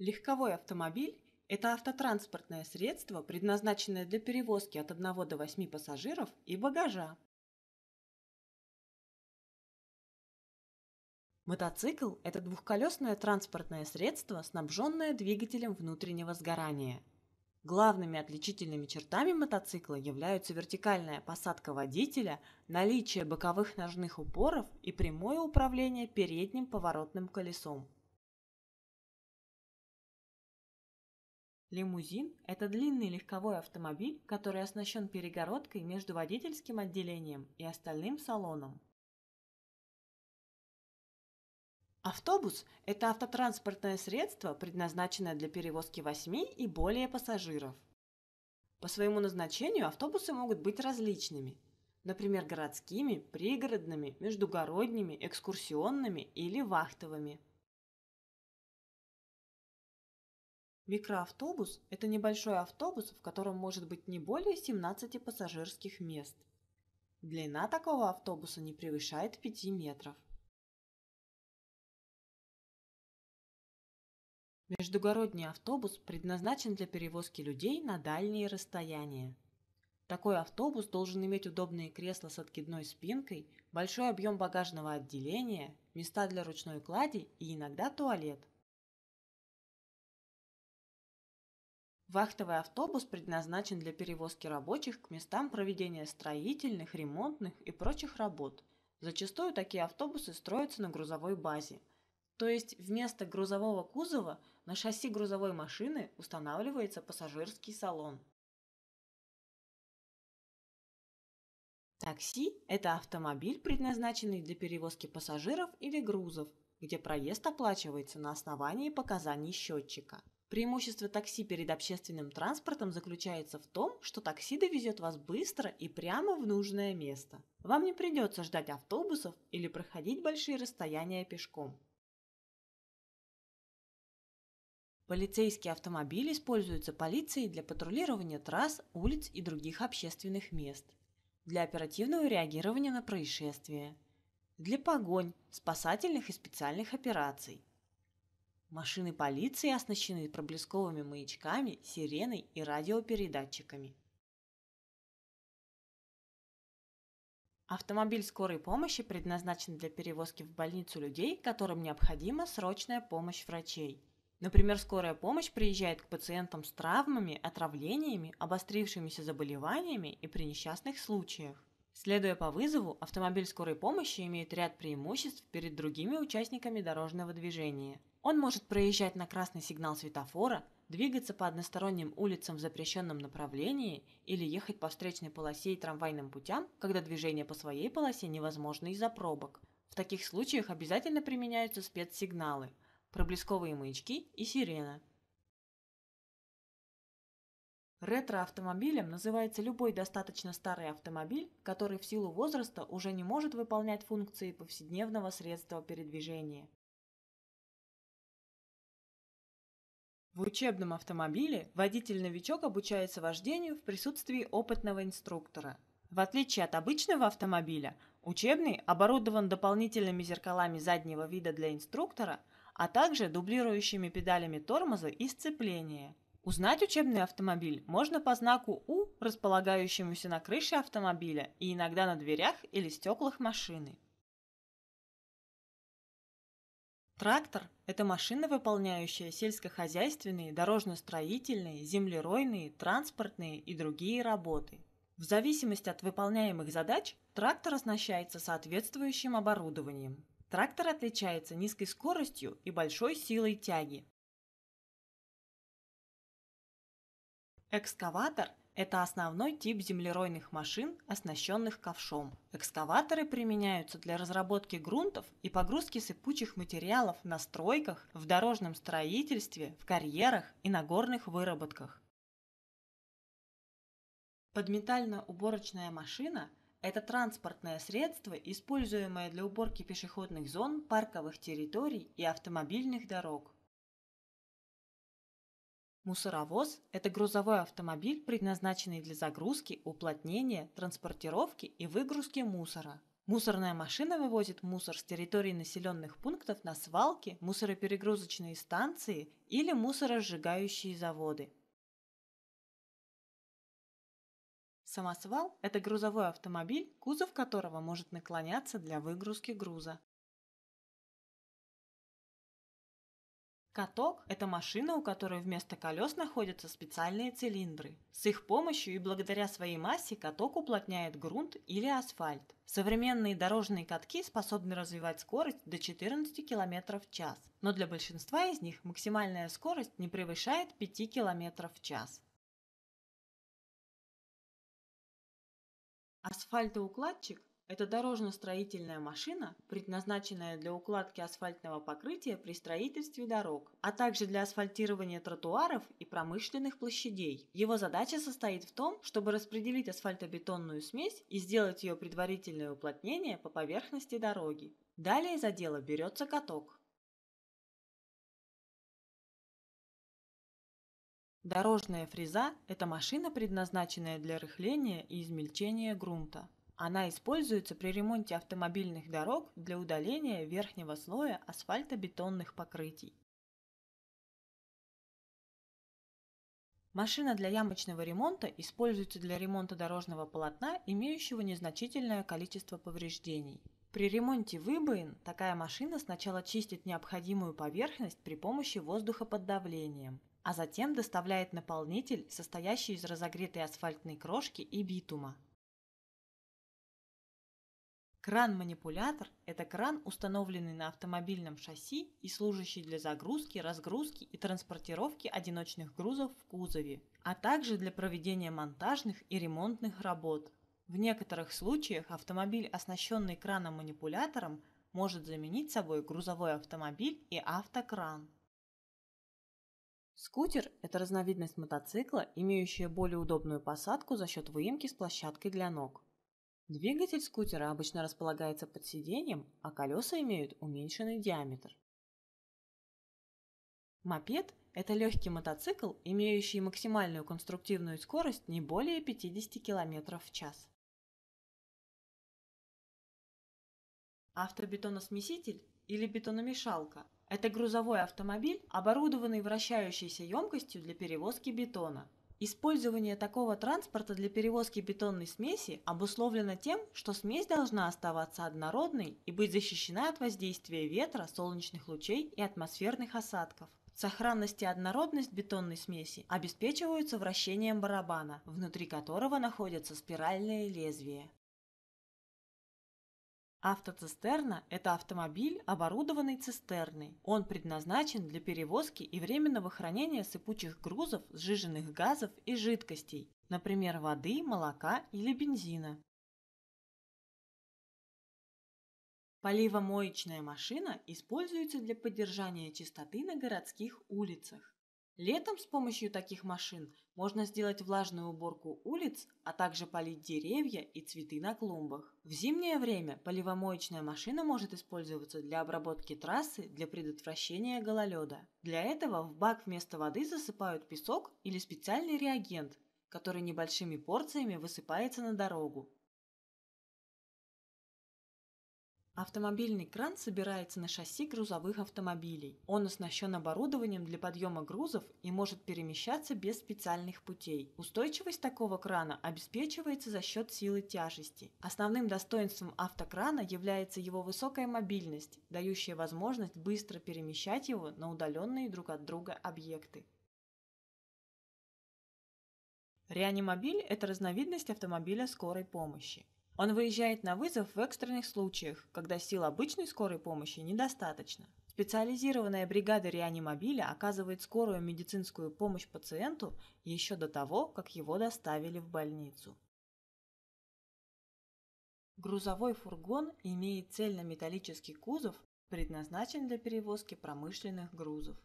Легковой автомобиль – это автотранспортное средство, предназначенное для перевозки от 1 до 8 пассажиров и багажа. Мотоцикл – это двухколесное транспортное средство, снабженное двигателем внутреннего сгорания. Главными отличительными чертами мотоцикла являются вертикальная посадка водителя, наличие боковых ножных упоров и прямое управление передним поворотным колесом. Лимузин – это длинный легковой автомобиль, который оснащен перегородкой между водительским отделением и остальным салоном. Автобус – это автотранспортное средство, предназначенное для перевозки 8 и более пассажиров. По своему назначению автобусы могут быть различными, например, городскими, пригородными, междугородними, экскурсионными или вахтовыми – Микроавтобус – это небольшой автобус, в котором может быть не более 17 пассажирских мест. Длина такого автобуса не превышает 5 метров. Междугородний автобус предназначен для перевозки людей на дальние расстояния. Такой автобус должен иметь удобные кресла с откидной спинкой, большой объем багажного отделения, места для ручной клади и иногда туалет. Вахтовый автобус предназначен для перевозки рабочих к местам проведения строительных, ремонтных и прочих работ. Зачастую такие автобусы строятся на грузовой базе. То есть вместо грузового кузова на шасси грузовой машины устанавливается пассажирский салон. Такси – это автомобиль, предназначенный для перевозки пассажиров или грузов, где проезд оплачивается на основании показаний счетчика. Преимущество такси перед общественным транспортом заключается в том, что такси довезет вас быстро и прямо в нужное место. Вам не придется ждать автобусов или проходить большие расстояния пешком. Полицейские автомобили используются полицией для патрулирования трасс, улиц и других общественных мест, для оперативного реагирования на происшествия, для погонь, спасательных и специальных операций, Машины полиции оснащены проблесковыми маячками, сиреной и радиопередатчиками. Автомобиль скорой помощи предназначен для перевозки в больницу людей, которым необходима срочная помощь врачей. Например, скорая помощь приезжает к пациентам с травмами, отравлениями, обострившимися заболеваниями и при несчастных случаях. Следуя по вызову, автомобиль скорой помощи имеет ряд преимуществ перед другими участниками дорожного движения – он может проезжать на красный сигнал светофора, двигаться по односторонним улицам в запрещенном направлении или ехать по встречной полосе и трамвайным путям, когда движение по своей полосе невозможно из-за пробок. В таких случаях обязательно применяются спецсигналы, проблесковые маячки и сирена. Ретроавтомобилем называется любой достаточно старый автомобиль, который в силу возраста уже не может выполнять функции повседневного средства передвижения. В учебном автомобиле водитель-новичок обучается вождению в присутствии опытного инструктора. В отличие от обычного автомобиля, учебный оборудован дополнительными зеркалами заднего вида для инструктора, а также дублирующими педалями тормоза и сцепления. Узнать учебный автомобиль можно по знаку У, располагающемуся на крыше автомобиля и иногда на дверях или стеклах машины. Трактор – это машина, выполняющая сельскохозяйственные, дорожно-строительные, землеройные, транспортные и другие работы. В зависимости от выполняемых задач трактор оснащается соответствующим оборудованием. Трактор отличается низкой скоростью и большой силой тяги. Экскаватор это основной тип землеройных машин, оснащенных ковшом. Экскаваторы применяются для разработки грунтов и погрузки сыпучих материалов на стройках, в дорожном строительстве, в карьерах и на горных выработках. Подметально-уборочная машина – это транспортное средство, используемое для уборки пешеходных зон, парковых территорий и автомобильных дорог. Мусоровоз – это грузовой автомобиль, предназначенный для загрузки, уплотнения, транспортировки и выгрузки мусора. Мусорная машина вывозит мусор с территории населенных пунктов на свалки, мусороперегрузочные станции или мусоросжигающие заводы. Самосвал – это грузовой автомобиль, кузов которого может наклоняться для выгрузки груза. Каток – это машина, у которой вместо колес находятся специальные цилиндры. С их помощью и благодаря своей массе каток уплотняет грунт или асфальт. Современные дорожные катки способны развивать скорость до 14 км в час, но для большинства из них максимальная скорость не превышает 5 км в час. Асфальтоукладчик это дорожно-строительная машина, предназначенная для укладки асфальтного покрытия при строительстве дорог, а также для асфальтирования тротуаров и промышленных площадей. Его задача состоит в том, чтобы распределить асфальтобетонную смесь и сделать ее предварительное уплотнение по поверхности дороги. Далее за дело берется каток. Дорожная фреза – это машина, предназначенная для рыхления и измельчения грунта. Она используется при ремонте автомобильных дорог для удаления верхнего слоя асфальтобетонных покрытий. Машина для ямочного ремонта используется для ремонта дорожного полотна, имеющего незначительное количество повреждений. При ремонте выбоин такая машина сначала чистит необходимую поверхность при помощи воздуха под давлением, а затем доставляет наполнитель, состоящий из разогретой асфальтной крошки и битума. Кран-манипулятор – это кран, установленный на автомобильном шасси и служащий для загрузки, разгрузки и транспортировки одиночных грузов в кузове, а также для проведения монтажных и ремонтных работ. В некоторых случаях автомобиль, оснащенный краном-манипулятором, может заменить собой грузовой автомобиль и автокран. Скутер – это разновидность мотоцикла, имеющая более удобную посадку за счет выемки с площадкой для ног. Двигатель скутера обычно располагается под сиденьем, а колеса имеют уменьшенный диаметр. Мопед – это легкий мотоцикл, имеющий максимальную конструктивную скорость не более 50 км в час. Автобетоносмеситель или бетономешалка – это грузовой автомобиль, оборудованный вращающейся емкостью для перевозки бетона – Использование такого транспорта для перевозки бетонной смеси обусловлено тем, что смесь должна оставаться однородной и быть защищена от воздействия ветра, солнечных лучей и атмосферных осадков. Сохранность и однородность бетонной смеси обеспечиваются вращением барабана, внутри которого находятся спиральные лезвия. Автоцистерна – это автомобиль, оборудованный цистерной. Он предназначен для перевозки и временного хранения сыпучих грузов, сжиженных газов и жидкостей, например, воды, молока или бензина. Поливомоечная машина используется для поддержания чистоты на городских улицах. Летом с помощью таких машин можно сделать влажную уборку улиц, а также полить деревья и цветы на клумбах. В зимнее время поливомоечная машина может использоваться для обработки трассы для предотвращения гололеда. Для этого в бак вместо воды засыпают песок или специальный реагент, который небольшими порциями высыпается на дорогу. Автомобильный кран собирается на шасси грузовых автомобилей. Он оснащен оборудованием для подъема грузов и может перемещаться без специальных путей. Устойчивость такого крана обеспечивается за счет силы тяжести. Основным достоинством автокрана является его высокая мобильность, дающая возможность быстро перемещать его на удаленные друг от друга объекты. Реанимобиль – это разновидность автомобиля скорой помощи. Он выезжает на вызов в экстренных случаях, когда сил обычной скорой помощи недостаточно. Специализированная бригада реанимобиля оказывает скорую медицинскую помощь пациенту еще до того, как его доставили в больницу. Грузовой фургон имеет цельнометаллический кузов, предназначен для перевозки промышленных грузов.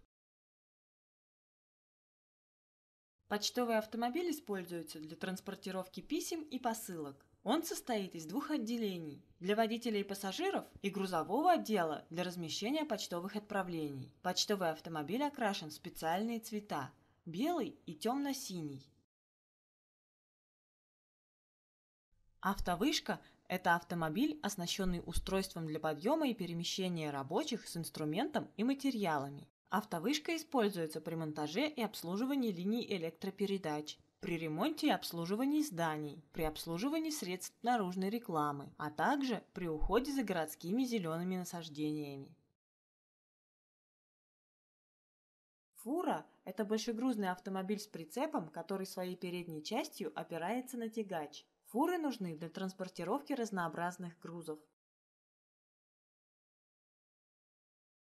Почтовый автомобиль используется для транспортировки писем и посылок. Он состоит из двух отделений – для водителей и пассажиров и грузового отдела для размещения почтовых отправлений. Почтовый автомобиль окрашен в специальные цвета – белый и темно-синий. Автовышка – это автомобиль, оснащенный устройством для подъема и перемещения рабочих с инструментом и материалами. Автовышка используется при монтаже и обслуживании линий электропередач, при ремонте и обслуживании зданий, при обслуживании средств наружной рекламы, а также при уходе за городскими зелеными насаждениями. Фура – это большегрузный автомобиль с прицепом, который своей передней частью опирается на тягач. Фуры нужны для транспортировки разнообразных грузов.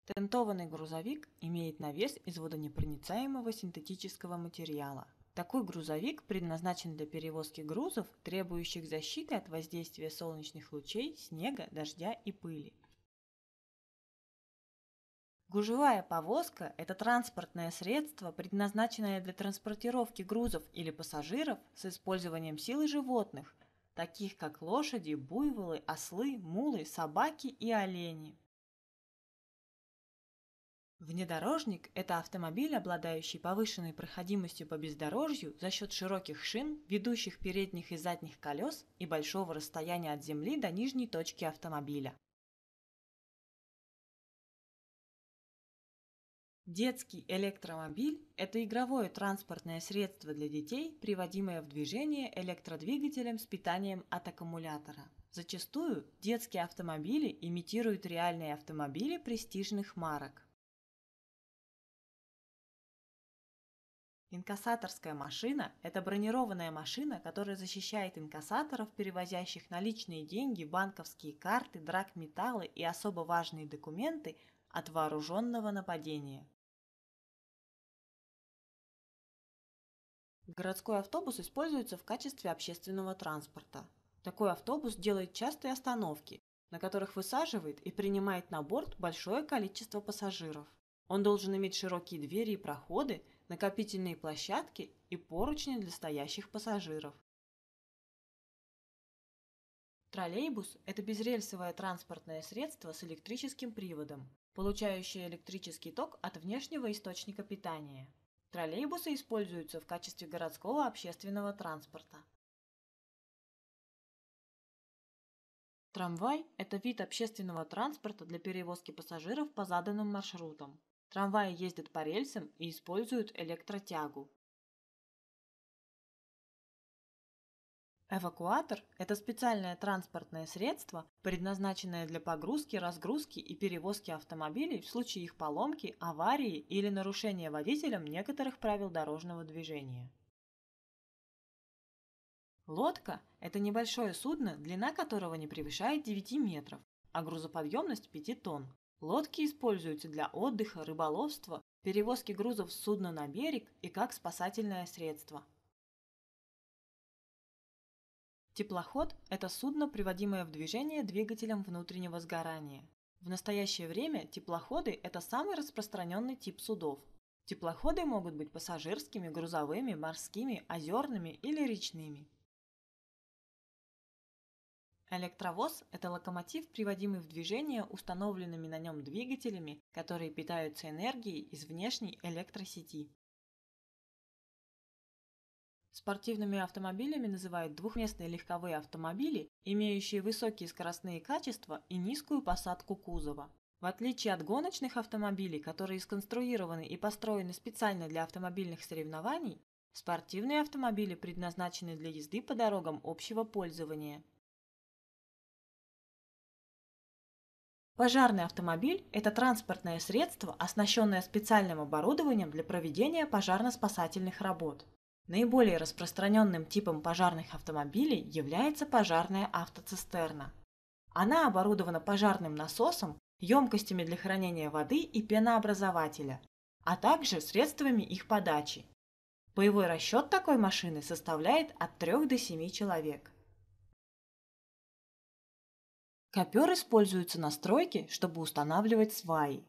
Тентованный грузовик имеет навес из водонепроницаемого синтетического материала. Такой грузовик предназначен для перевозки грузов, требующих защиты от воздействия солнечных лучей, снега, дождя и пыли. Гужевая повозка – это транспортное средство, предназначенное для транспортировки грузов или пассажиров с использованием силы животных, таких как лошади, буйволы, ослы, мулы, собаки и олени. Внедорожник – это автомобиль, обладающий повышенной проходимостью по бездорожью за счет широких шин, ведущих передних и задних колес и большого расстояния от земли до нижней точки автомобиля. Детский электромобиль – это игровое транспортное средство для детей, приводимое в движение электродвигателем с питанием от аккумулятора. Зачастую детские автомобили имитируют реальные автомобили престижных марок. Инкассаторская машина – это бронированная машина, которая защищает инкассаторов, перевозящих наличные деньги, банковские карты, драгметаллы и особо важные документы от вооруженного нападения. Городской автобус используется в качестве общественного транспорта. Такой автобус делает частые остановки, на которых высаживает и принимает на борт большое количество пассажиров. Он должен иметь широкие двери и проходы, накопительные площадки и поручни для стоящих пассажиров. Троллейбус – это безрельсовое транспортное средство с электрическим приводом, получающее электрический ток от внешнего источника питания. Троллейбусы используются в качестве городского общественного транспорта. Трамвай – это вид общественного транспорта для перевозки пассажиров по заданным маршрутам. Трамваи ездят по рельсам и используют электротягу. Эвакуатор – это специальное транспортное средство, предназначенное для погрузки, разгрузки и перевозки автомобилей в случае их поломки, аварии или нарушения водителям некоторых правил дорожного движения. Лодка – это небольшое судно, длина которого не превышает 9 метров, а грузоподъемность 5 тонн, Лодки используются для отдыха, рыболовства, перевозки грузов с судна на берег и как спасательное средство. Теплоход – это судно, приводимое в движение двигателем внутреннего сгорания. В настоящее время теплоходы – это самый распространенный тип судов. Теплоходы могут быть пассажирскими, грузовыми, морскими, озерными или речными. Электровоз – это локомотив, приводимый в движение установленными на нем двигателями, которые питаются энергией из внешней электросети. Спортивными автомобилями называют двухместные легковые автомобили, имеющие высокие скоростные качества и низкую посадку кузова. В отличие от гоночных автомобилей, которые сконструированы и построены специально для автомобильных соревнований, спортивные автомобили предназначены для езды по дорогам общего пользования. Пожарный автомобиль – это транспортное средство, оснащенное специальным оборудованием для проведения пожарно-спасательных работ. Наиболее распространенным типом пожарных автомобилей является пожарная автоцистерна. Она оборудована пожарным насосом, емкостями для хранения воды и пенообразователя, а также средствами их подачи. Боевой расчет такой машины составляет от 3 до 7 человек. Копер используется на стройке, чтобы устанавливать сваи.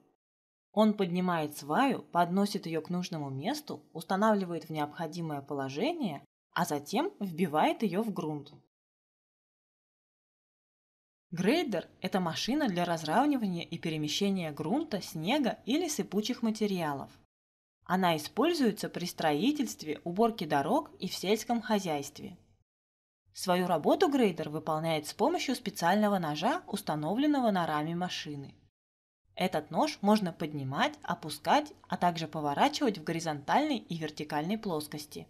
Он поднимает сваю, подносит ее к нужному месту, устанавливает в необходимое положение, а затем вбивает ее в грунт. Грейдер – это машина для разравнивания и перемещения грунта, снега или сыпучих материалов. Она используется при строительстве, уборке дорог и в сельском хозяйстве. Свою работу грейдер выполняет с помощью специального ножа, установленного на раме машины. Этот нож можно поднимать, опускать, а также поворачивать в горизонтальной и вертикальной плоскости.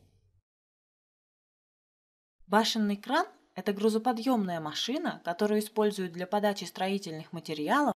Башенный кран – это грузоподъемная машина, которую используют для подачи строительных материалов